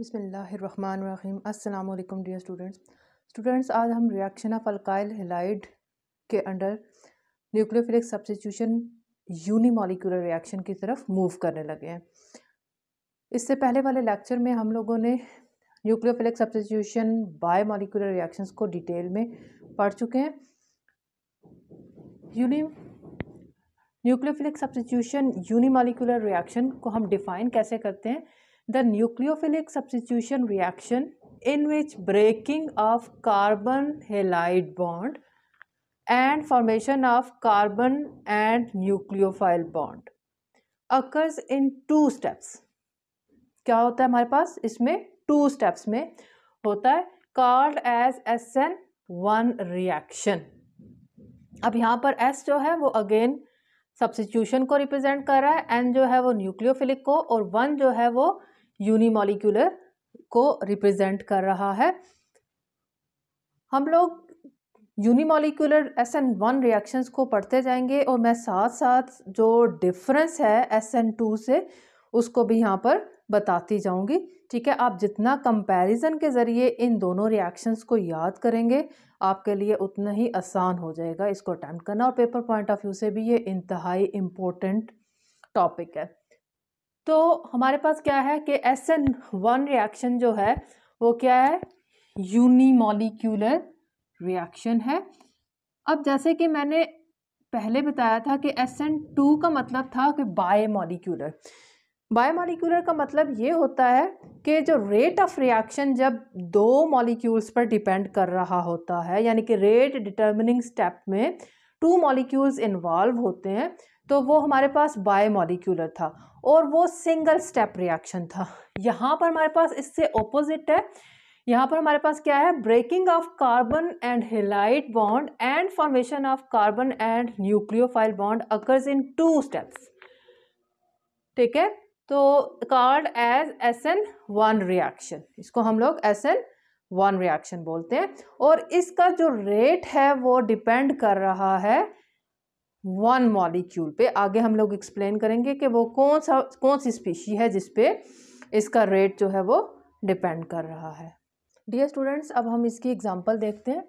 बिसमीम अल्लाम dear students students आज हम रिएक्शन ऑफ अल्काइल हेलाइड के under nucleophilic substitution unimolecular reaction की तरफ मूव करने लगे हैं इससे पहले वाले लेक्चर में हम लोगों ने न्यूक्लियोफिलिक बाय मोलिकुलर रिएक्शन को डिटेल में पढ़ चुके हैं uni nucleophilic substitution unimolecular reaction को हम डिफ़ाइन कैसे करते हैं the nucleophilic substitution reaction in which breaking of carbon halide bond and formation of carbon and nucleophile bond occurs in two steps क्या होता है हमारे पास इसमें टू स्टेप्स में होता है called as S N one reaction अब यहाँ पर एस जो है वो अगेन सब्सिट्यूशन को रिप्रेजेंट कर रहा है एन जो है वो न्यूक्लियोफिलिक को और वन जो है वो यूनिमोलिकुलर को रिप्रेजेंट कर रहा है हम लोग unimolecular S N one reactions को पढ़ते जाएंगे और मैं साथ साथ जो डिफरेंस है एस एन टू से उसको भी यहाँ पर बताती जाऊँगी ठीक है आप जितना कंपैरिजन के ज़रिए इन दोनों रिएक्शंस को याद करेंगे आपके लिए उतना ही आसान हो जाएगा इसको अटैम्प्ट करना और पेपर पॉइंट ऑफ व्यू से भी ये इंतहाई इम्पोर्टेंट टॉपिक है तो हमारे पास क्या है कि एस एन वन रिएक्शन जो है वो क्या है यूनिमोलिक्यूलर रिएक्शन है अब जैसे कि मैंने पहले बताया था कि एस एन टू का मतलब था कि बायोमोलिक्यूलर बायोमोलिक्यूलर का मतलब ये होता है कि जो रेट ऑफ रिएक्शन जब दो मॉलिक्यूल्स पर डिपेंड कर रहा होता है यानी कि रेट डिटर्मिनिंग स्टेप में टू मॉलिक्यूल्स इन्वॉल्व होते हैं तो वो हमारे पास बायोमोलिक्यूलर था और वो सिंगल स्टेप रिएक्शन था यहाँ पर हमारे पास इससे ऑपोजिट है यहाँ पर हमारे पास क्या है breaking of carbon and halide bond and formation of carbon and nucleophile bond occurs in two steps ठीक है तो called as S N one reaction इसको हम लोग एस एन वन रिएक्शन बोलते हैं और इसका जो रेट है वो डिपेंड कर रहा है वन मॉलिक्यूल पे आगे हम लोग एक्सप्लेन करेंगे कि वो कौन सा कौन सी स्पीशी है जिसपे इसका रेट जो है वो डिपेंड कर रहा है डियर स्टूडेंट्स अब हम इसकी एग्ज़ाम्पल देखते हैं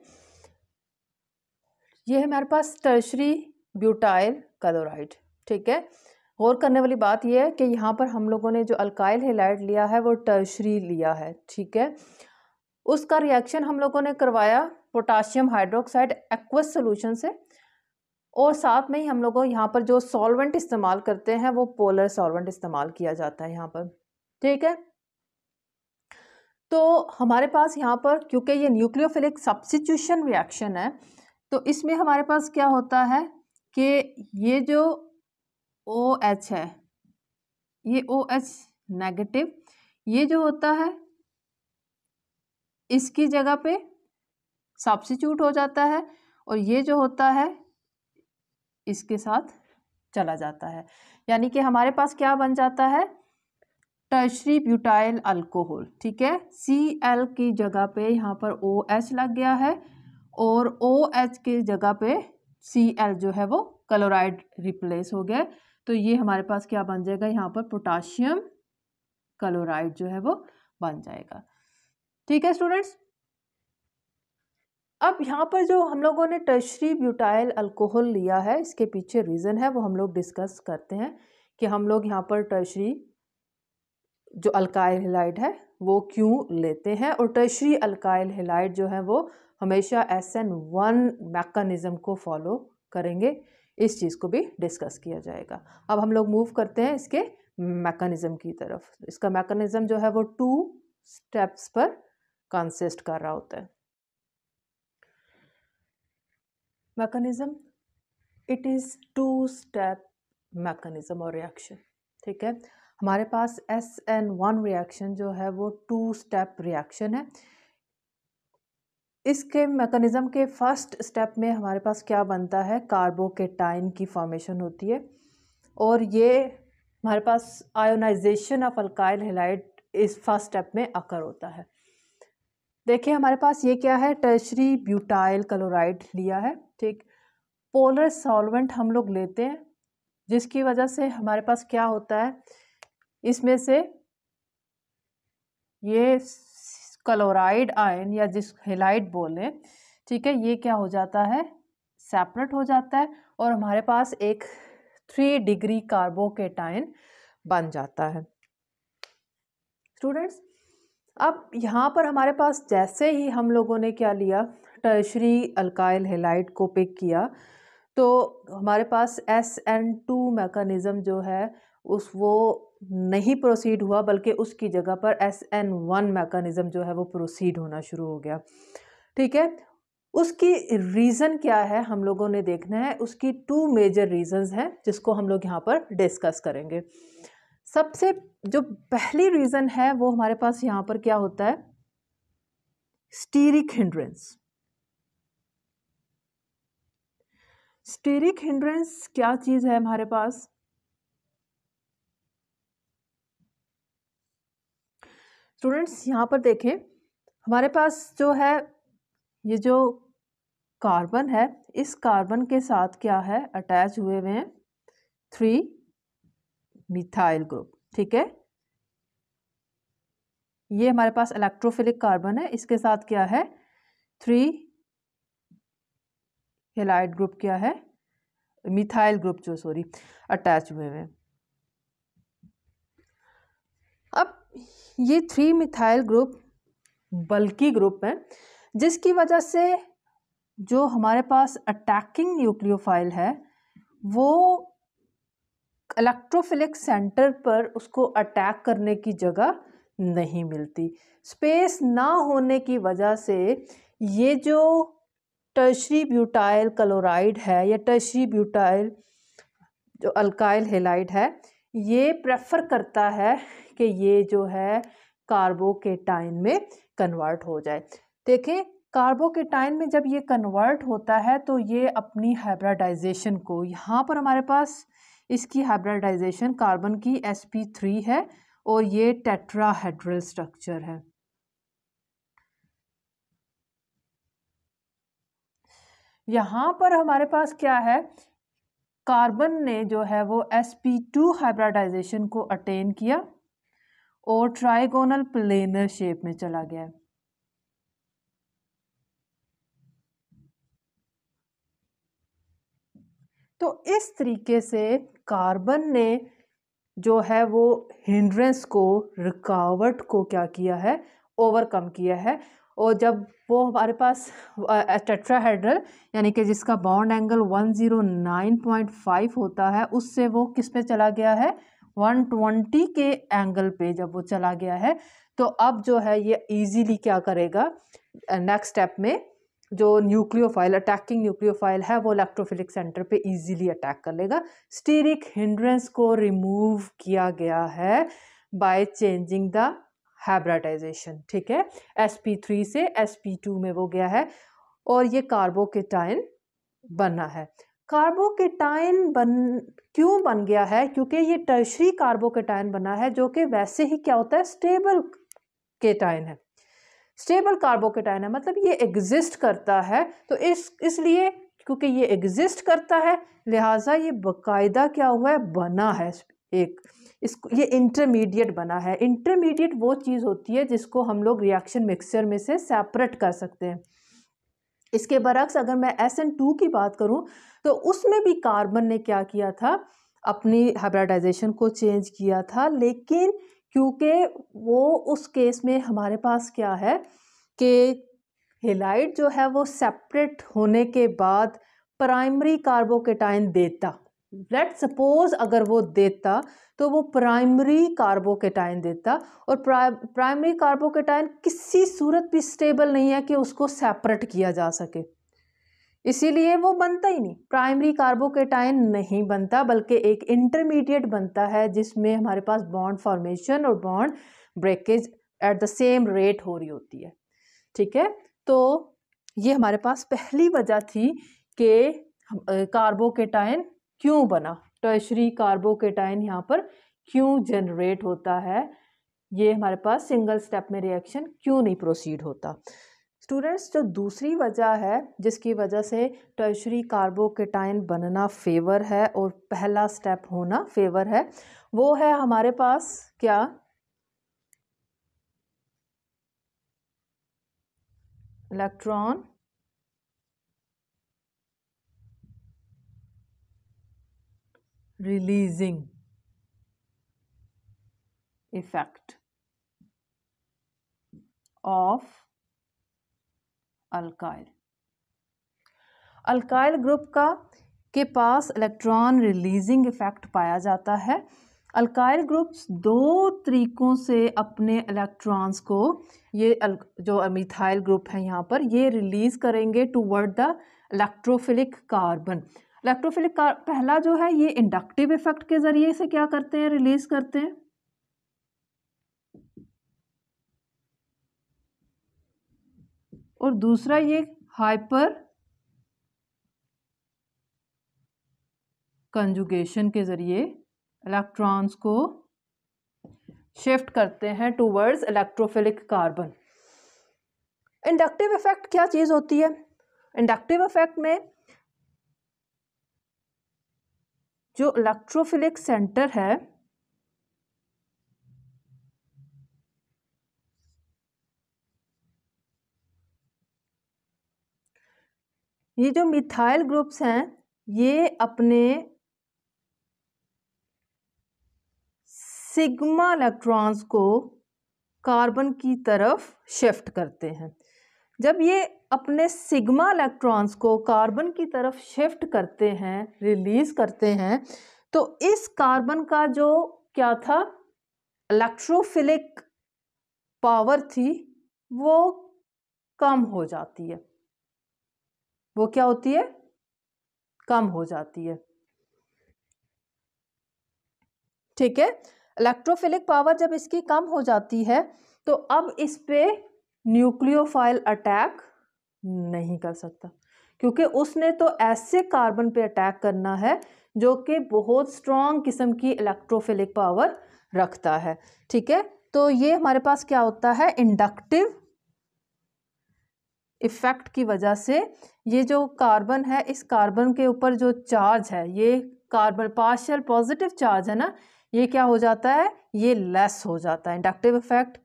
ये है हमारे पास टर्शरी ब्यूटाइल कलोराइड ठीक है गौर करने वाली बात यह है कि यहाँ पर हम लोगों ने जो अल्काइल हेलाइट लिया है वो टर्शरी लिया है ठीक है उसका रिएक्शन हम लोगों ने करवाया पोटाशियम हाइड्रोक्साइड एक्वस सोल्यूशन से और साथ में ही हम लोगों यहाँ पर जो सॉल्वेंट इस्तेमाल करते हैं वो पोलर सॉल्वेंट इस्तेमाल किया जाता है यहाँ पर ठीक है तो हमारे पास यहाँ पर क्योंकि ये न्यूक्लियोफिलिक सब्सिट्यूशन रिएक्शन है तो इसमें हमारे पास क्या होता है कि ये जो ओ OH है ये ओ OH नेगेटिव ये जो होता है इसकी जगह पे सब्सिट्यूट हो जाता है और ये जो होता है इसके साथ चला जाता है यानी कि हमारे पास क्या बन जाता है टर्शरी ब्यूटाइल अल्कोहल ठीक है सी एल की जगह पे यहाँ पर ओ एच लग गया है और ओ एच के जगह पे सी एल जो है वो क्लोराइड रिप्लेस हो गया तो ये हमारे पास क्या बन जाएगा यहाँ पर पोटाशियम क्लोराइड जो है वो बन जाएगा ठीक है स्टूडेंट्स अब यहाँ पर जो हम लोगों ने टर्शरी ब्यूटाइल अल्कोहल लिया है इसके पीछे रीज़न है वो हम लोग डिस्कस करते हैं कि हम लोग यहाँ पर टर्शरी जो अल्काइल हेलाइड है वो क्यों लेते हैं और टर्शरी अल्काइल हेलाइड जो है वो हमेशा एस एन वन मैकानिज़म को फॉलो करेंगे इस चीज़ को भी डिस्कस किया जाएगा अब हम लोग मूव करते हैं इसके मैकानिज़म की तरफ इसका मैकानिज़म जो है वो टू स्टेप्स पर कंसिस्ट कर रहा होता है mechanism it is two step mechanism और रिएक्शन ठीक है हमारे पास एस एन वन रिएक्शन जो है वो टू स्टेप रिएक्शन है इसके मैकेनिज़्म के फर्स्ट स्टेप में हमारे पास क्या बनता है कार्बोकेटाइन की फॉर्मेशन होती है और ये हमारे पास आयोनाइजेशन ऑफ अल्काइल हेलाइड इस फर्स्ट स्टेप में अकर होता है देखिए हमारे पास ये क्या है टर्शरी ब्यूटाइल क्लोराइड लिया है ठीक पोलर सॉल्वेंट हम लोग लेते हैं जिसकी वजह से हमारे पास क्या होता है इसमें से ये क्लोराइड आयन या जिस हेलाइट बोले ठीक है ये क्या हो जाता है सेपरेट हो जाता है और हमारे पास एक थ्री डिग्री कार्बोकेटाइन बन जाता है स्टूडेंट्स अब यहाँ पर हमारे पास जैसे ही हम लोगों ने क्या लिया टर्शरी अल्काइल हेलाइट को पिक किया तो हमारे पास एस एन टू मैकानिज़म जो है उस वो नहीं प्रोसीड हुआ बल्कि उसकी जगह पर एस एन वन मैकानिज़म जो है वो प्रोसीड होना शुरू हो गया ठीक है उसकी रीज़न क्या है हम लोगों ने देखना है उसकी टू मेजर रीज़न्स हैं जिसको हम लोग यहाँ पर डिस्कस करेंगे सबसे जो पहली रीज़न है वो हमारे पास यहाँ पर क्या होता है स्टीरिक हिंड्रेंस स्टेरिक हिंड्रेंस क्या चीज़ है हमारे पास स्टूडेंट्स यहां पर देखें हमारे पास जो है ये जो कार्बन है इस कार्बन के साथ क्या है अटैच हुए हुए हैं थ्री मिथाइल ग्रुप ठीक है ये हमारे पास इलेक्ट्रोफिलिक कार्बन है इसके साथ क्या है थ्री हेलाइड ग्रुप क्या है मिथाइल ग्रुप जो सॉरी अटैच हुए हुए अब ये three methyl group bulky group है जिसकी वजह से जो हमारे पास अटैकिंग न्यूक्लियोफाइल है वो इलेक्ट्रोफिलिक सेंटर पर उसको अटैक करने की जगह नहीं मिलती स्पेस ना होने की वजह से ये जो टर्शरी ब्यूटाइल क्लोराइड है या टर्शरी ब्यूटाइल जो अल्काइल हेलाइड है ये प्रेफर करता है कि ये जो है कार्बोकेटाइन में कन्वर्ट हो जाए देखें कार्बोकेटाइन में जब ये कन्वर्ट होता है तो ये अपनी हाइब्रिडाइजेशन को यहाँ पर हमारे पास इसकी हाइब्रिडाइजेशन कार्बन की sp3 है और ये टेट्राहेड्रल स्ट्रक्चर है यहाँ पर हमारे पास क्या है कार्बन ने जो है वो एस पी टू हाइब्राइडाइजेशन को अटेन किया और ट्राइगोनल प्लेनर शेप में चला गया तो इस तरीके से कार्बन ने जो है वो हिंड्रेंस को रुकावट को क्या किया है ओवरकम किया है और जब वो हमारे पास टेट्राहेड्रल यानी कि जिसका बॉन्ड एंगल 109.5 होता है उससे वो किस पे चला गया है 120 के एंगल पे जब वो चला गया है तो अब जो है ये इजीली क्या करेगा नेक्स्ट स्टेप में जो न्यूक्लियोफाइल अटैकिंग न्यूक्लियोफाइल है वो इलेक्ट्रोफिलिक सेंटर पे इजीली अटैक कर लेगा स्टीरिक हिंड्रेंस को रिमूव किया गया है बाय चेंजिंग द हैब्राटाइजेशन ठीक है sp3 से sp2 में वो गया है और ये कार्बोकेटाइन बना है कार्बोकेटाइन बन क्यों बन गया है क्योंकि ये टर्शरी कार्बोकेटाइन बना है जो कि वैसे ही क्या होता है स्टेबल केटाइन है स्टेबल कार्बोकेटाइन है मतलब ये एग्जिस्ट करता है तो इस इसलिए क्योंकि ये एग्जिस्ट करता है लिहाजा ये बाकायदा क्या हुआ है बना है एक इसको ये इंटरमीडिएट बना है इंटरमीडिएट वो चीज़ होती है जिसको हम लोग रिएक्शन मिक्सचर में से सेपरेट कर सकते हैं इसके बरक्स अगर मैं एस एन टू की बात करूँ तो उसमें भी कार्बन ने क्या किया था अपनी हाइब्रिडाइजेशन को चेंज किया था लेकिन क्योंकि वो उस केस में हमारे पास क्या है कि हेलाइट जो है वो सेपरेट होने के बाद प्राइमरी कार्बोकेटाइन देता लेट सपोज अगर वो देता तो वो प्राइमरी कार्बोकेटाइन देता और प्रा, प्राइमरी कार्बोकेटाइन किसी सूरत भी स्टेबल नहीं है कि उसको सेपरेट किया जा सके इसीलिए वो बनता ही नहीं प्राइमरी कार्बोकेटाइन नहीं बनता बल्कि एक इंटरमीडिएट बनता है जिसमें हमारे पास बॉन्ड फॉर्मेशन और bond breakage at the same rate हो रही होती है ठीक है तो ये हमारे पास पहली वजह थी कि कार्बोकेटाइन क्यों बना टर्शरी कार्बोकेटाइन यहाँ पर क्यों जनरेट होता है ये हमारे पास सिंगल स्टेप में रिएक्शन क्यों नहीं प्रोसीड होता स्टूडेंट्स जो दूसरी वजह है जिसकी वजह से टर्शरी कार्बोकेटाइन बनना फेवर है और पहला स्टेप होना फेवर है वो है हमारे पास क्या electron releasing effect of alkyl alkyl group का के पास इलेक्ट्रॉन रिलीजिंग इफ़ेक्ट पाया जाता है अल्काइल ग्रुप्स दो तरीक़ों से अपने इलेक्ट्रॉन्स को ये जो मिथाइल ग्रुप है यहाँ पर ये रिलीज़ करेंगे toward the electrophilic carbon electrophilic का पहला जो है ये इंडक्टिव इफेक्ट के ज़रिए से क्या करते हैं रिलीज करते हैं और दूसरा ये हाइपर कंजुगेशन के ज़रिए इलेक्ट्रॉन्स को शिफ्ट करते हैं towards electrophilic carbon inductive effect क्या चीज़ होती है इंडक्टिव इफेक्ट में जो इलेक्ट्रोफिलिक सेंटर है ये जो मिथाइल ग्रुप्स हैं ये अपने सिग्मा इलेक्ट्रॉन्स को कार्बन की तरफ शिफ्ट करते हैं जब ये अपने सिग्मा इलेक्ट्रॉन्स को कार्बन की तरफ शिफ्ट करते हैं रिलीज़ करते हैं तो इस कार्बन का जो क्या था इलेक्ट्रोफिलिक पावर थी वो कम हो जाती है वो क्या होती है कम हो जाती है ठीक है इलेक्ट्रोफिलिक पावर जब इसकी कम हो जाती है तो अब इस पे न्यूक्लियोफाइल अटैक नहीं कर सकता क्योंकि उसने तो ऐसे कार्बन पे अटैक करना है जो कि बहुत स्ट्रॉन्ग किस्म की इलेक्ट्रोफिलिक पावर रखता है ठीक है तो ये हमारे पास क्या होता है इंडक्टिव इफ़ेक्ट की वजह से ये जो कार्बन है इस कार्बन के ऊपर जो चार्ज है ये कार्बन पार्शियल पॉजिटिव चार्ज है ना ये क्या हो जाता है ये लेस हो जाता है inductive effect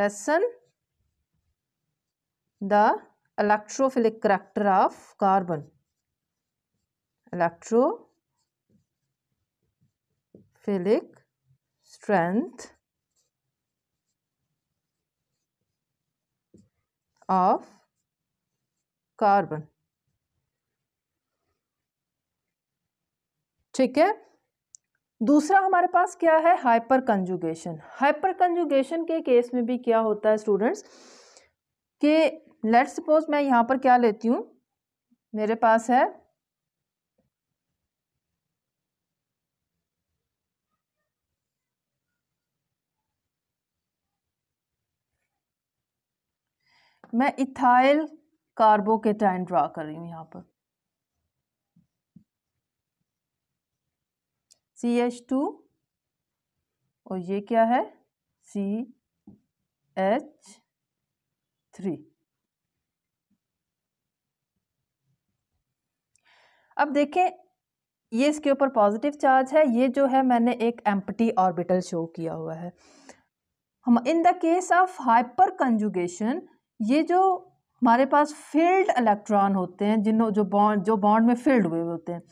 lessen the electrophilic character of carbon electrophilic strength of carbon ठीक है दूसरा हमारे पास क्या है हाइपर कंजुगेशन हाइपर कंजुगेशन के केस में भी क्या होता है स्टूडेंट्स कि लेट सपोज मैं यहाँ पर क्या लेती हूँ मेरे पास है मैं इथाइल कार्बो कार्बोकेटाइन ड्रा कर रही हूँ यहाँ पर सी एच टू और ये क्या है सी एच थ्री अब देखें ये इसके ऊपर पॉजिटिव चार्ज है ये जो है मैंने एक एम्पटी ऑर्बिटल शो किया हुआ है हम in the case of hyperconjugation ये जो हमारे पास फिल्ड इलेक्ट्रॉन होते हैं जिन्हों जो बॉन्ड जो बॉन्ड में फिल्ड हुए होते हैं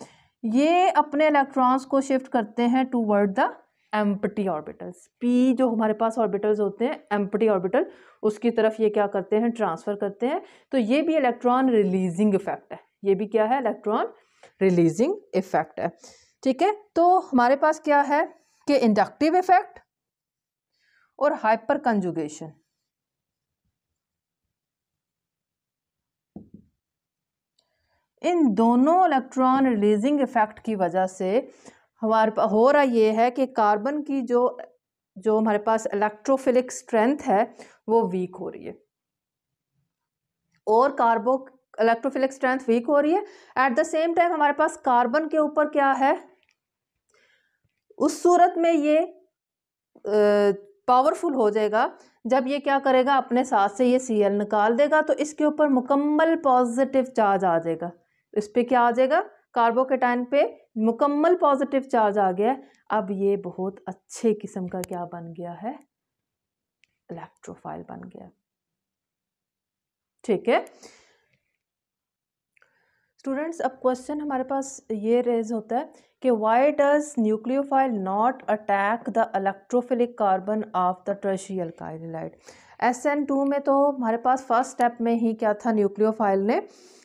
ये अपने इलेक्ट्रॉन्स को शिफ्ट करते हैं to the empty orbitals p जो हमारे पास ऑर्बिटल्स होते हैं एम्पटी ऑर्बिटल उसकी तरफ ये क्या करते हैं ट्रांसफ़र करते हैं तो ये भी इलेक्ट्रॉन रिलीजिंग इफेक्ट है ये भी क्या है इलेक्ट्रॉन रिलीजिंग इफेक्ट है ठीक है तो हमारे पास क्या है कि इंडक्टिव इफेक्ट और हाइपर कंजुगेशन इन दोनों इलेक्ट्रॉन रिलीजिंग इफ़ेक्ट की वजह से हमारे पास हो रहा ये है कि कार्बन की जो जो हमारे पास इलेक्ट्रोफिलिक स्ट्रेंथ है वो वीक हो रही है और कार्बो इलेक्ट्रोफिलिक स्ट्रेंथ वीक हो रही है एट द सेम टाइम हमारे पास कार्बन के ऊपर क्या है उस सूरत में ये पावरफुल हो जाएगा जब ये क्या करेगा अपने साथ से ये सी एल निकाल देगा तो इसके ऊपर मुकम्मल पॉजिटिव चार्ज आ जाएगा इस पर क्या आ जाएगा कार्बोकेटाइन पे मुकम्मल पॉजिटिव चार्ज आ गया अब ये बहुत अच्छे किस्म का क्या बन गया है इलेक्ट्रोफाइल बन गया ठीक है स्टूडेंट्स अब क्वेश्चन हमारे पास ये रेज होता है कि why does nucleophile not attack the electrophilic carbon of the tertiary alkyl halide S N two में तो हमारे पास फर्स्ट स्टेप में ही क्या था न्यूक्लियोफाइल ने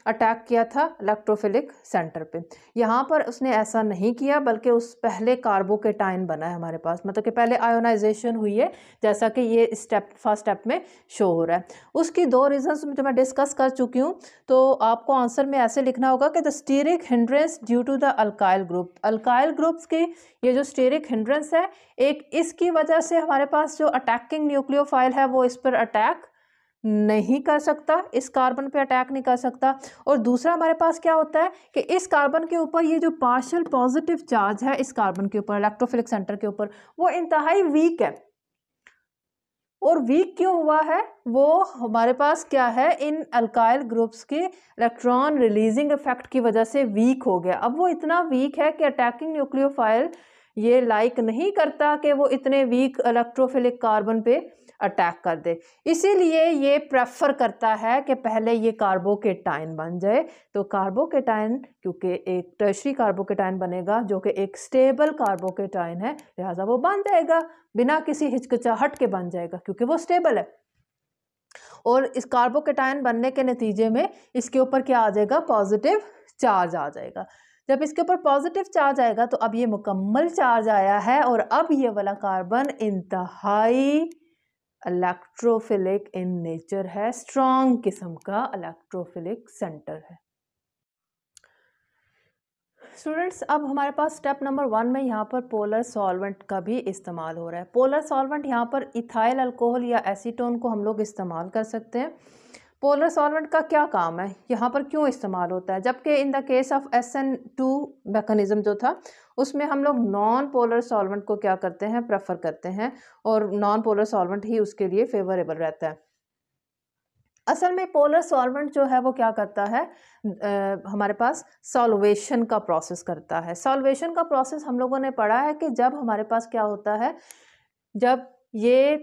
अटैक किया था इलेक्ट्रोफिलिक सेंटर पे यहाँ पर उसने ऐसा नहीं किया बल्कि उस पहले कार्बो के टाइन बना है हमारे पास मतलब कि पहले आयोनाइजेशन हुई है जैसा कि ये स्टेप फर्स्ट स्टेप में शो हो रहा है उसकी दो रीजंस जो मैं डिस्कस कर चुकी हूँ तो आपको आंसर में ऐसे लिखना होगा कि the steric hindrance due to the alkyl group alkyl groups की ये जो स्टेरिक हिंड्रेंस है एक इसकी वजह से हमारे पास जो अटैकिंग न्यूक्लियोफाइल है वो इस पर अटैक नहीं कर सकता इस कार्बन पे अटैक नहीं कर सकता और दूसरा हमारे पास क्या होता है कि इस कार्बन के ऊपर ये जो पार्शियल पॉजिटिव चार्ज है इस कार्बन के ऊपर इलेक्ट्रोफिलिक सेंटर के ऊपर वो इंतहाई वीक है और वीक क्यों हुआ है वो हमारे पास क्या है इन अल्काइल ग्रुप्स के इलेक्ट्रॉन रिलीजिंग इफेक्ट की वजह से वीक हो गया अब वो इतना वीक है कि अटैकिंग न्यूक्लियोफाइल ये लाइक नहीं करता कि वो इतने वीक इलेक्ट्रोफिलिक कार्बन पे अटैक कर दे इसीलिए ये प्रेफर करता है कि पहले ये कार्बोकेटाइन बन जाए तो कार्बोकेटाइन क्योंकि एक टर्शरी कार्बोकेटाइन बनेगा जो कि एक स्टेबल कार्बोकेटाइन है लिहाजा वो बन जाएगा बिना किसी हिचकिचाहट के बन जाएगा क्योंकि वो स्टेबल है और इस कार्बोकेटाइन बनने के नतीजे में इसके ऊपर क्या आ जाएगा पॉजिटिव चार्ज आ जाएगा जब इसके ऊपर पॉजिटिव चार्ज आएगा तो अब ये मुकम्मल चार्ज आया है और अब ये वाला कार्बन इंतहाई इलेक्ट्रोफिलिक इन नेचर है स्ट्रॉन्ग किस्म का इलेक्ट्रोफिलिक सेंटर है स्टूडेंट्स अब हमारे पास स्टेप नंबर वन में यहाँ पर पोलर सॉल्वेंट का भी इस्तेमाल हो रहा है पोलर सॉल्वेंट यहाँ पर इथाइल अल्कोहल या एसीटोन को हम लोग इस्तेमाल कर सकते हैं पोलर सॉल्वेंट का क्या काम है यहाँ पर क्यों इस्तेमाल होता है जबकि in the case of S N two mechanism जो था उसमें हम लोग नॉन पोलर सॉल्वेंट को क्या करते हैं प्रेफर करते हैं और नॉन पोलर सॉल्वेंट ही उसके लिए फेवरेबल रहता है असल में पोलर सॉल्वेंट जो है वो क्या करता है आ, हमारे पास सॉल्वेशन का प्रोसेस करता है सॉल्वेशन का प्रोसेस हम लोगों ने पढ़ा है कि जब हमारे पास क्या होता है जब ये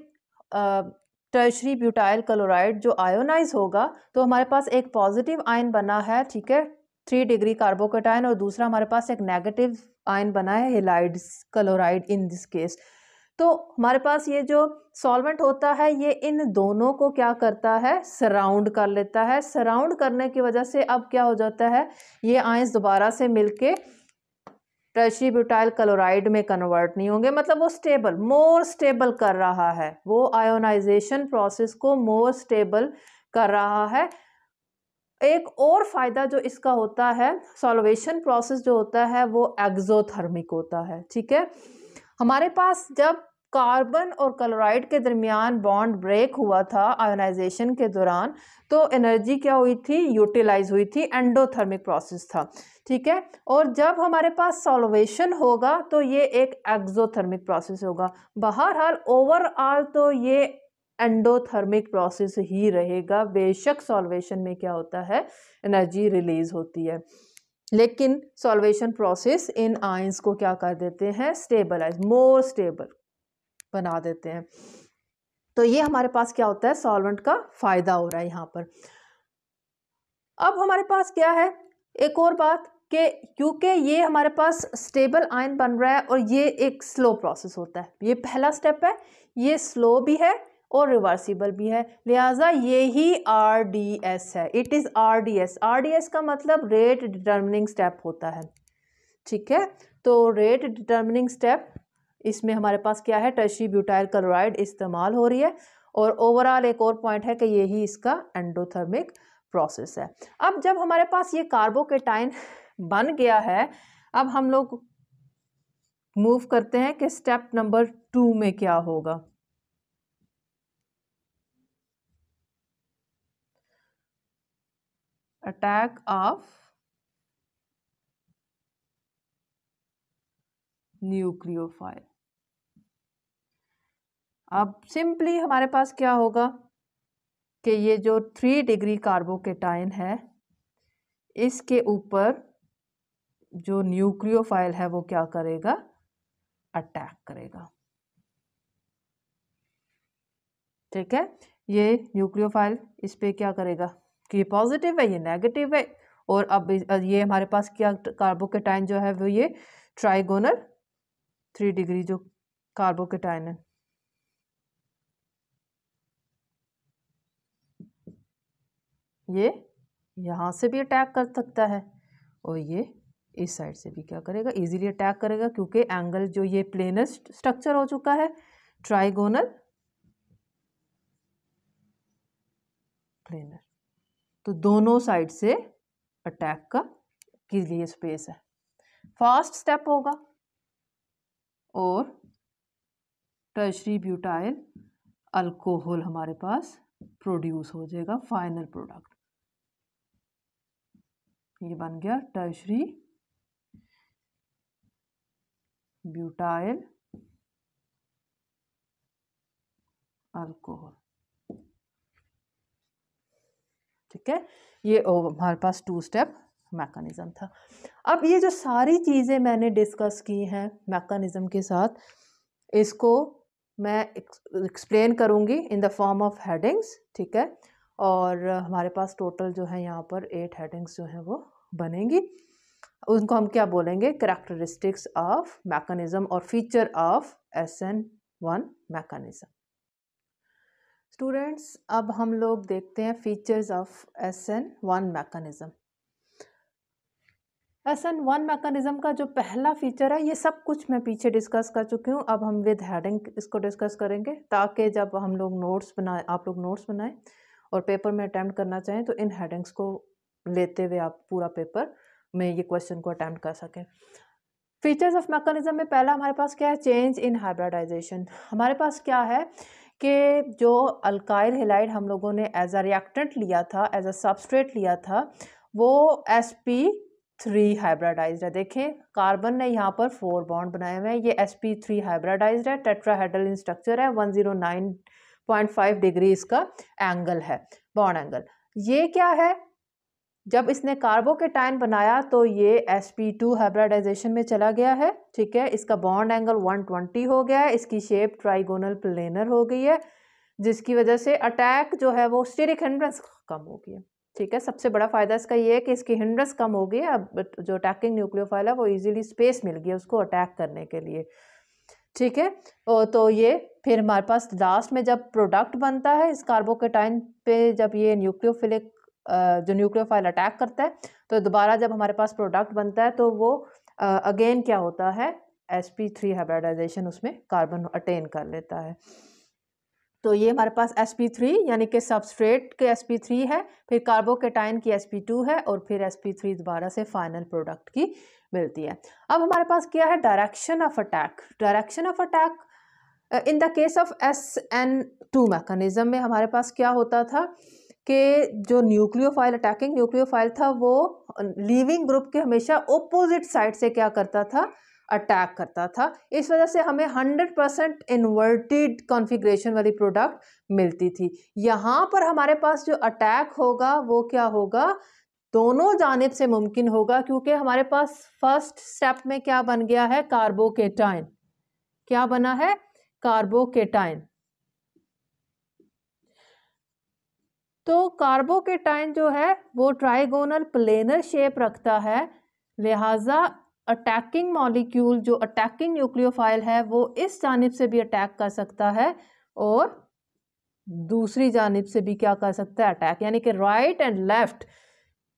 टर्शरी ब्यूटाइल क्लोराइड जो आयोनाइज होगा तो हमारे पास एक पॉजिटिव आयन बना है ठीक है थ्री डिग्री कार्बोकेटाइन और दूसरा हमारे पास एक नेगेटिव आयन बना है halides chloride in this case तो हमारे पास ये जो सॉल्वेंट होता है ये इन दोनों को क्या करता है सराउंड कर लेता है सराउंड करने की वजह से अब क्या हो जाता है ये आयंस दोबारा से मिलके टर्शी ब्यूटाइल क्लोराइड में कन्वर्ट नहीं होंगे मतलब वो स्टेबल मोर स्टेबल कर रहा है वो आयोनाइजेशन प्रोसेस को मोर स्टेबल कर रहा है एक और फ़ायदा जो इसका होता है सॉल्वेशन प्रोसेस जो होता है वो एक्जोथर्मिक होता है ठीक है हमारे पास जब कार्बन और क्लोराइड के दरमियान बॉन्ड ब्रेक हुआ था आयोनाइजेशन के दौरान तो एनर्जी क्या हुई थी यूटिलाइज हुई थी एंडोथर्मिक प्रोसेस था ठीक है और जब हमारे पास सॉल्वेशन होगा तो ये एक एक्जोथर्मिक प्रोसेस होगा बहरहाल ओवरऑल तो ये एंडोथर्मिक प्रोसेस ही रहेगा बेशक सॉल्वेशन में क्या होता है एनर्जी रिलीज होती है लेकिन सॉल्वेशन प्रोसेस इन आइंस को क्या कर देते हैं स्टेबलाइज मोर स्टेबल बना देते हैं तो ये हमारे पास क्या होता है सॉल्वेंट का फ़ायदा हो रहा है यहाँ पर अब हमारे पास क्या है एक और बात कि क्योंकि ये हमारे पास स्टेबल आयन बन रहा है और ये एक स्लो प्रोसेस होता है ये पहला स्टेप है ये स्लो भी है और रिवर्सिबल भी है लिहाजा यही आर डी एस है it is R D S R D S का मतलब रेट डिटर्मिनिंग स्टेप होता है ठीक है तो रेट डिटर्मिनिंग स्टेप इसमें हमारे पास क्या है टर्शी ब्यूटाइल क्लोराइड इस्तेमाल हो रही है और ओवरऑल एक और पॉइंट है कि यही इसका एंडोथर्मिक प्रोसेस है अब जब हमारे पास ये कार्बोकेटाइन बन गया है अब हम लोग मूव करते हैं कि स्टेप नंबर टू में क्या होगा attack of न्यूक्लियोफाइल अब सिंपली हमारे पास क्या होगा कि ये जो थ्री डिग्री कार्बोकेटाइन है इसके ऊपर जो न्यूक्लियोफाइल है वो क्या करेगा अटैक करेगा ठीक है ये न्यूक्लियोफाइल इस पर क्या करेगा कि ये पॉजिटिव है ये नेगेटिव है और अब ये हमारे पास क्या कार्बोकेटाइन जो है वो ये ट्राइगोनल थ्री डिग्री जो कार्बोकेटाइन है ये यहाँ से भी अटैक कर सकता है और ये इस साइड से भी क्या करेगा इजीली अटैक करेगा क्योंकि एंगल जो ये प्लेनर स्ट्रक्चर हो चुका है ट्राइगोनल प्लेनर तो दोनों साइड से अटैक का के लिए स्पेस है फास्ट स्टेप होगा और टर्शरी ब्यूटाइल अल्कोहल हमारे पास प्रोड्यूस हो जाएगा फाइनल प्रोडक्ट ये बन गया टर्शरी ब्यूटाइल अल्कोहल ठीक है ये हमारे पास टू स्टेप मैकानिज़म था अब ये जो सारी चीज़ें मैंने डिस्कस की हैं मैकानिज़म के साथ इसको मैं एक्सप्लेन करूँगी in the form of headings ठीक है और हमारे पास टोटल जो है यहाँ पर एट हेडिंग्स जो हैं वो बनेंगी उनको हम क्या बोलेंगे करैक्टरिस्टिक्स ऑफ मैकानिज़म और feature of S N one mechanism students अब हम लोग देखते हैं features of S N one mechanism S N one mechanism का जो पहला फीचर है ये सब कुछ मैं पीछे डिस्कस कर चुकी हूँ अब हम विद हेडिंग इसको डिस्कस करेंगे ताकि जब हम लोग नोट्स बनाए आप लोग नोट्स बनाएं और पेपर में अटैम्प्ट करना चाहें तो इन हेडिंग्स को लेते हुए आप पूरा पेपर में ये क्वेश्चन को अटैम्प्ट कर सकें फीचर्स ऑफ मैकानिज़म में पहला हमारे पास क्या है चेंज इन हाइब्रिडाइजेशन हमारे पास क्या है कि जो अल्काइल हेलाइड हम लोगों ने एज अ रिएक्टेंट लिया था एज अ सबस्ट्रेट लिया था वो एस पी थ्री हाइब्राडाइज है देखें कार्बन ने यहाँ पर फोर बॉन्ड बनाए हुए हैं ये एस पी थ्री हाइब्राडाइज है टेट्राहेड्रल इन स्ट्रक्चर है one zero nine point five degree इसका एंगल है बॉन्ड एंगल ये क्या है जब इसने कार्बोकेटाइन बनाया तो ये एस पी टू हाइब्रिडाइजेशन में चला गया है ठीक है इसका बॉन्ड एंगल 120 हो गया है इसकी शेप ट्राइगोनल प्लेनर हो गई है जिसकी वजह से अटैक जो है वो स्टेरिक हिंड्रेंस कम हो गई है ठीक है सबसे बड़ा फ़ायदा इसका ये है कि इसकी हिंड्रेंस कम हो गई अब जो अटैकिंग न्यूक्लियोफाइल है वो ईजिली स्पेस मिल गया उसको अटैक करने के लिए ठीक है तो ये फिर हमारे पास लास्ट में जब प्रोडक्ट बनता है इस कार्बोकेटाइन पे जब ये न्यूक्लियोफिलिक जो न्यूक्लियोफाइल अटैक करता है तो दोबारा जब हमारे पास प्रोडक्ट बनता है तो वो अगेन क्या होता है एस पी थ्री हाइब्रिडाइजेशन उसमें कार्बन अटेन कर लेता है तो ये हमारे पास एस पी थ्री यानी कि सबस्ट्रेट के एस पी थ्री है फिर कार्बोकेटाइन की एस पी टू है और फिर एस पी थ्री दोबारा से फाइनल प्रोडक्ट की मिलती है अब हमारे पास क्या है direction of attack direction of attack in the case of S N two mechanism में हमारे पास क्या होता था कि जो न्यूक्लियोफाइल अटैकिंग न्यूक्लियोफाइल था वो लीविंग ग्रुप के हमेशा ओपोजिट साइड से क्या करता था अटैक करता था इस वजह से हमें 100 परसेंट इन्वर्टिड कॉन्फ़िगरेशन वाली प्रोडक्ट मिलती थी यहाँ पर हमारे पास जो अटैक होगा वो क्या होगा दोनों जानब से मुमकिन होगा क्योंकि हमारे पास फर्स्ट स्टेप में क्या बन गया है कार्बोकेटाइन क्या बना है कार्बोकेटाइन तो कार्बोकेटाइन जो है वो ट्राइगोनल प्लेनर शेप रखता है लिहाजा अटैकिंग मॉलिक्यूल जो अटैकिंग न्यूक्लियोफाइल है वो इस जानब से भी अटैक कर सकता है और दूसरी जानब से भी क्या कर सकता है अटैक यानी कि राइट एंड लेफ्ट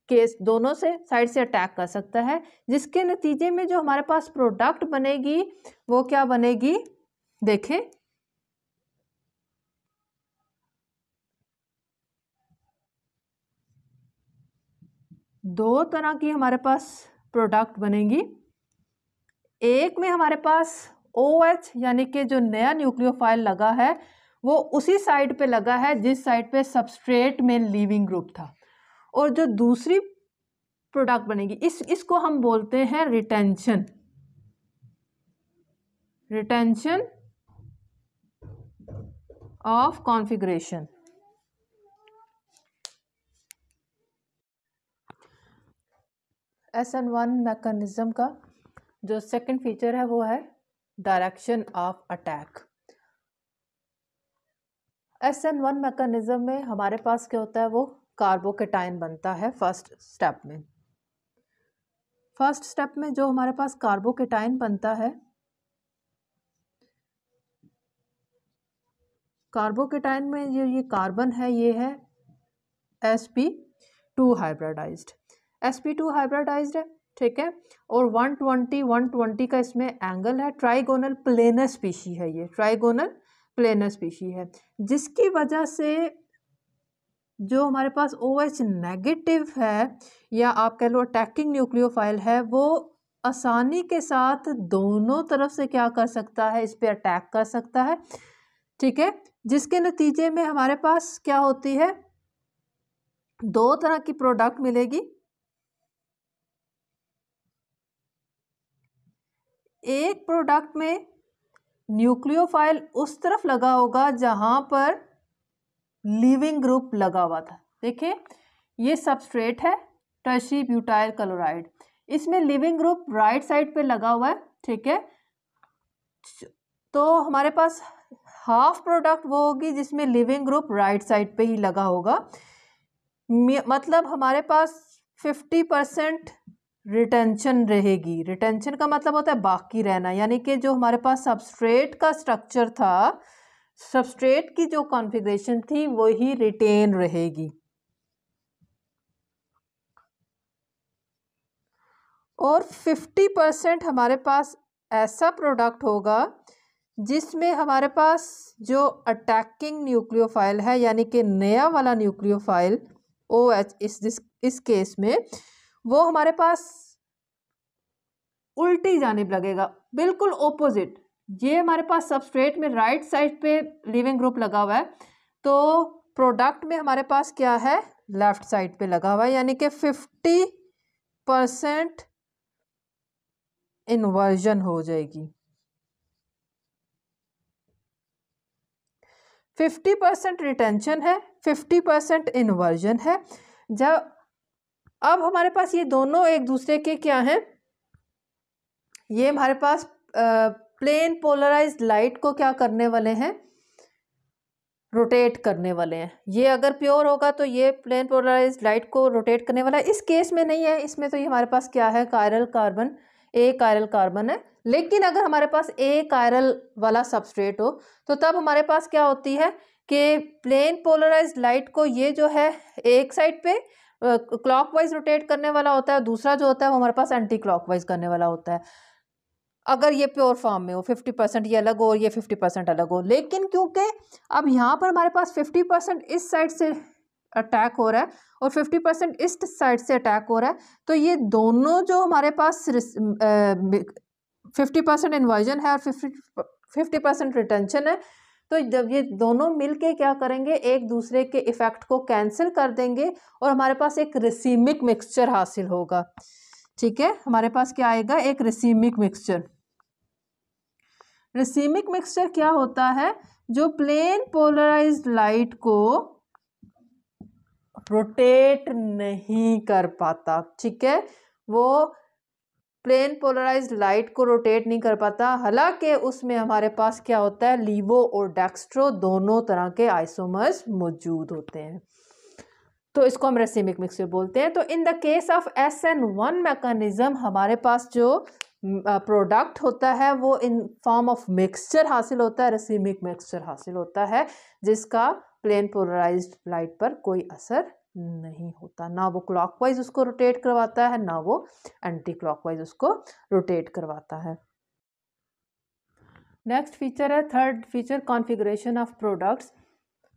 के दोनों से साइड से अटैक कर सकता है जिसके नतीजे में जो हमारे पास प्रोडक्ट बनेगी वो क्या बनेगी देखें दो तरह की हमारे पास प्रोडक्ट बनेंगी एक में हमारे पास ओ OH यानी कि जो नया न्यूक्लियोफाइल लगा है वो उसी साइड पे लगा है जिस साइड पे सबस्ट्रेट में लिविंग ग्रुप था और जो दूसरी प्रोडक्ट बनेगी इस इसको हम बोलते हैं retention retention of configuration S N one mechanism का जो सेकंड फीचर है वो है direction of attack S N one mechanism में हमारे पास क्या होता है वो कार्बोकेटाइन बनता है फर्स्ट स्टेप में फर्स्ट स्टेप में जो हमारे पास कार्बोकेटाइन बनता है कार्बोकेटाइन में जो ये कार्बन है ये है S P two hybridized S P two hybridized है ठीक है और 120 120 का इसमें एंगल है ट्राइगोनल प्लेनर स्पीशी है ये ट्राइगोनल प्लेनर स्पीशी है जिसकी वजह से जो हमारे पास ओ OH एच नेगेटिव है या आप कह लो अटैकिंग न्यूक्लियोफाइल है वो आसानी के साथ दोनों तरफ से क्या कर सकता है इस पर अटैक कर सकता है ठीक है जिसके नतीजे में हमारे पास क्या होती है दो तरह की प्रोडक्ट मिलेगी एक प्रोडक्ट में न्यूक्लियोफाइल उस तरफ लगा होगा जहां पर लिविंग ग्रुप लगा हुआ था देखिए ये सबस्ट्रेट है टर्शी ब्यूटाइल क्लोराइड इसमें लिविंग ग्रुप राइट साइड पे लगा हुआ है ठीक है तो हमारे पास हाफ प्रोडक्ट वो होगी जिसमें लिविंग ग्रुप राइट साइड पे ही लगा होगा मतलब हमारे पास फिफ्टी परसेंट रिटेंशन रहेगी रिटेंशन का मतलब होता है बाकी रहना यानी कि जो हमारे पास सबस्ट्रेट का स्ट्रक्चर था सबस्ट्रेट की जो कॉन्फ़िगरेशन थी वही रिटेन रहेगी और 50 परसेंट हमारे पास ऐसा प्रोडक्ट होगा जिसमें हमारे पास जो अटैकिंग न्यूक्लियोफाइल है यानी कि नया वाला न्यूक्लियोफाइल ओ एच इस इस केस में वो हमारे पास उल्टी जानब लगेगा बिल्कुल ओपोजिट ये हमारे पास सबस्ट्रेट में राइट साइड पे लिविंग ग्रुप लगा हुआ है तो प्रोडक्ट में हमारे पास क्या है लेफ़्ट साइड पे लगा हुआ है यानी कि फिफ्टी परसेंट इन्वर्जन हो जाएगी फिफ्टी परसेंट रिटेंशन है फिफ्टी परसेंट इन्वर्जन है जब अब हमारे पास ये दोनों एक दूसरे के क्या हैं ये हमारे पास प्लेन पोलराइज लाइट को क्या करने वाले हैं रोटेट करने वाले हैं ये अगर प्योर होगा तो ये प्लेन पोलराइज लाइट को रोटेट करने वाला है इस केस में नहीं है इसमें तो ये हमारे पास क्या है chiral carbon a chiral carbon है लेकिन अगर हमारे पास ए कायरल वाला सबस्ट्रेट हो तो तब हमारे पास क्या होती है कि प्लेन पोलराइज लाइट को ये जो है एक साइड पे क्लॉकवाइज रोटेट करने वाला होता है दूसरा जो होता है वो हमारे पास एंटी क्लॉकवाइज करने वाला होता है अगर ये प्योर फॉर्म में हो फिफ्टी परसेंट ये अलग हो और ये फिफ्टी परसेंट अलग हो लेकिन क्योंकि अब यहाँ पर हमारे पास फिफ्टी परसेंट इस साइड से अटैक हो रहा है और फिफ्टी परसेंट इस साइड से अटैक हो रहा है तो ये दोनों जो हमारे पास फिफ्टी परसेंट इन्वर्जन है और फिफ्टी फिफ्टी परसेंट रिटेंशन है तो जब ये दोनों मिलके क्या करेंगे एक दूसरे के इफ़ेक्ट को कैंसिल कर देंगे और हमारे पास एक रिसीमिक मिक्सचर हासिल होगा ठीक है हमारे पास क्या आएगा एक रिसीमिक मिक्सचर रिसीमिक मिक्सचर क्या होता है जो प्लेन पोलराइज लाइट को रोटेट नहीं कर पाता ठीक है वो प्लेन पोलराइज लाइट को रोटेट नहीं कर पाता हालांकि उसमें हमारे पास क्या होता है लीवो और डेक्स्ट्रो दोनों तरह के आइसोमर्स मौजूद होते हैं तो इसको हम रेसिमिक मिक्सचर बोलते हैं तो in the case of S N one mechanism हमारे पास जो प्रोडक्ट होता है वो इन फॉर्म ऑफ मिक्सचर हासिल होता है रेसिमिक मिक्सचर हासिल होता है जिसका प्लेन पोलराइज लाइट पर कोई असर नहीं होता ना वो क्लॉकवाइज उसको रोटेट करवाता है ना वो एंटी क्लॉकवाइज उसको रोटेट करवाता है नेक्स्ट फीचर है third feature configuration of products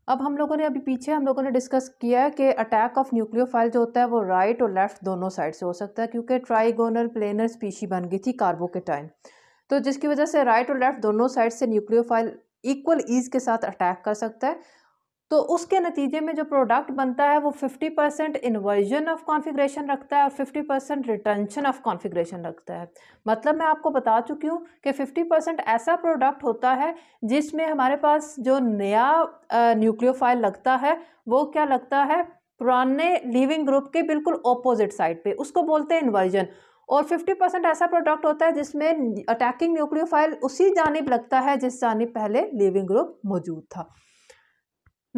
अब हम लोगों ने अभी पीछे हम लोगों ने डिस्कस किया है कि अटैक ऑफ न्यूक्लियोफाइल जो होता है वो राइट right और लेफ्ट दोनों साइड से हो सकता है क्योंकि ट्राइगोनल प्लेनर स्पीशी बन गई थी कार्बो के टाइम तो जिसकी वजह से राइट और लेफ्ट दोनों साइड से न्यूक्लियोफाइल इक्वल ईज के साथ अटैक कर सकता है तो उसके नतीजे में जो प्रोडक्ट बनता है वो 50 परसेंट इन्वर्जन ऑफ कॉन्फ़िगरेशन रखता है और 50 परसेंट रिटेंशन ऑफ कॉन्फ़िगरेशन रखता है मतलब मैं आपको बता चुकी हूँ कि 50 परसेंट ऐसा प्रोडक्ट होता है जिसमें हमारे पास जो नया न्यूक्लियोफाइल लगता है वो क्या लगता है पुराने लिविंग ग्रुप के बिल्कुल ऑपोजिट साइड पर उसको बोलते हैं इन्वर्जन और 50 परसेंट ऐसा प्रोडक्ट होता है जिसमें अटैकिंग न्यूक्लियोफाइल उसी जानब लगता है जिस जानब पहले लिविंग ग्रुप मौजूद था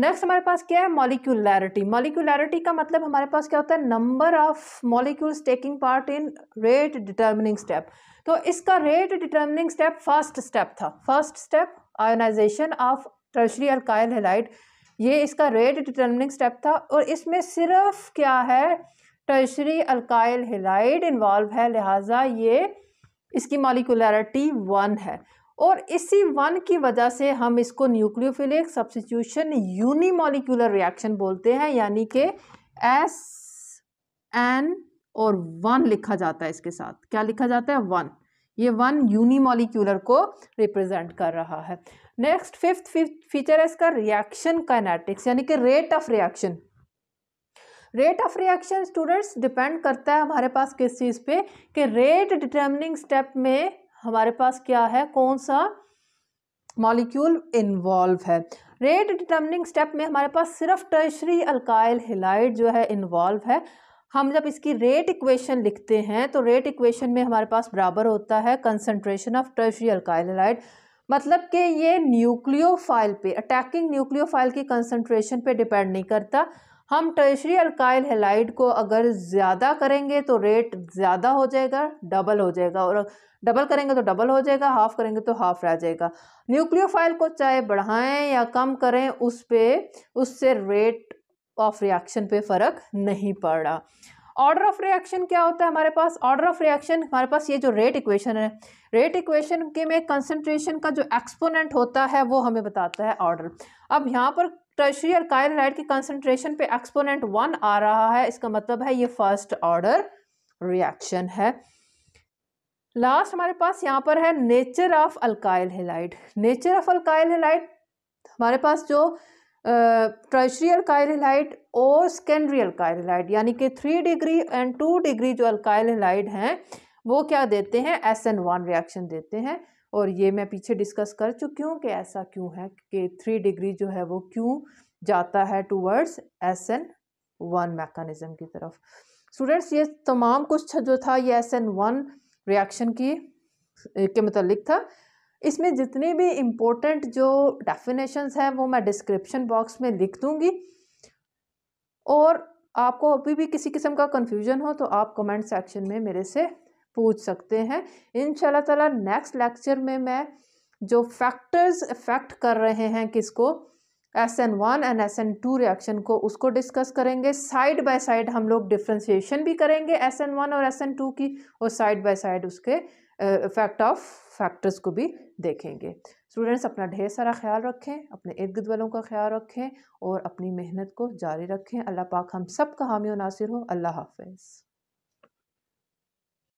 नेक्स्ट हमारे पास क्या है मॉलिक्यूलैरिटी मॉलिक्यूलैरिटी का मतलब हमारे पास क्या होता है number of molecules taking part in rate determining step तो इसका rate determining step first step था first step ionization of tertiary alkyl halide ये इसका रेट डिटर्मिनिंग स्टेप था और इसमें सिर्फ क्या है टर्शरी अल्काइल हेलाइट इन्वॉल्व है लिहाजा ये इसकी मॉलिकुलरिटी वन है और इसी वन की वजह से हम इसको न्यूक्लियोफिलिक सब्सिट्यूशन यूनिमोलिकुलर रिएक्शन बोलते हैं यानी कि एस एन और वन लिखा जाता है इसके साथ क्या लिखा जाता है वन ये वन यूनिमोलिकुलर को रिप्रेजेंट कर रहा है नेक्स्ट फिफ्थ फीचर है इसका रिएक्शन काइनेटिक्स यानी कि rate of reaction rate of reaction students depend करता है हमारे पास किस चीज़ पे कि रेट डिटर्मिनिंग स्टेप में हमारे पास क्या है कौन सा मॉलिक्यूल इन्वॉल्व है रेट डिटर्मिनिंग स्टेप में हमारे पास सिर्फ टर्शरी अल्काइल हिलाइट जो है इन्वॉल्व है हम जब इसकी रेट इक्वेशन लिखते हैं तो रेट इक्वेशन में हमारे पास बराबर होता है concentration of tertiary alkyl halide मतलब कि ये न्यूक्लियोफाइल पे अटैकिंग न्यूक्लियोफाइल की कंसनट्रेशन पे डिपेंड नहीं करता हम टर्शरी अल्काइल हेलाइड को अगर ज़्यादा करेंगे तो रेट ज़्यादा हो जाएगा डबल हो जाएगा और डबल करेंगे तो डबल हो जाएगा हाफ़ करेंगे तो हाफ रह जाएगा न्यूक्लियोफाइल को चाहे बढ़ाएं या कम करें उस पर उससे रेट ऑफ रिएक्शन पे फ़र्क नहीं पड़ रहा ऑर्डर ऑफ रिएक्शन क्या होता है हमारे पास ऑर्डर ऑफ रिएक्शन हमारे पास ये जो रेट इक्वेशन है रेट इक्वेशन के में कंसनट्रेशन का जो एक्सपोनेंट होता है वो हमें बताता है ऑर्डर अब यहाँ पर टर्शरी और कायनाइट की कंसनट्रेशन पे एक्सपोनेंट वन आ रहा है इसका मतलब है ये फर्स्ट ऑर्डर रिएक्शन है लास्ट हमारे पास यहाँ पर है nature of alkyl halide nature of alkyl halide हमारे पास जो ट्रेशरी अल्काइल हेलाइट और सेकेंडरी अल्काइल हेलाइट यानी कि three degree and two degree जो अल्काइल हेलाइट हैं वो क्या देते हैं एस एन वन रिएक्शन देते हैं और ये मैं पीछे डिस्कस कर चुकी हूँ कि ऐसा क्यों है कि थ्री डिग्री जो है वो क्यों जाता है towards S N one mechanism की तरफ स्टूडेंट्स ये तमाम कुछ जो था ये एस एन वन रिएक्शन की के मतलब था इसमें जितने भी इम्पोर्टेंट जो डेफिनेशंस हैं वो मैं डिस्क्रिप्शन बॉक्स में लिख दूँगी और आपको अभी भी किसी किस्म का कन्फ्यूजन हो तो आप कमेंट सेक्शन में मेरे से पूछ सकते हैं इन ताला नेक्स्ट लेक्चर में मैं जो फैक्टर्स इफेक्ट कर रहे हैं किसको S N one and S N two reaction को उसको डिस्कस करेंगे साइड बाय साइड हम लोग डिफ्रेंशिएशन भी करेंगे एस एन वन और एस एन टू की और साइड बाय साइड उसके इफेक्ट ऑफ फैक्टर्स को भी देखेंगे स्टूडेंट्स अपना ढेर सारा ख्याल रखें अपने इर्द गिर्द वालों का ख्याल रखें और अपनी मेहनत को जारी रखें अल्लाह पाक हम सब का हामी नासिर हो अल्लाह हाफिज़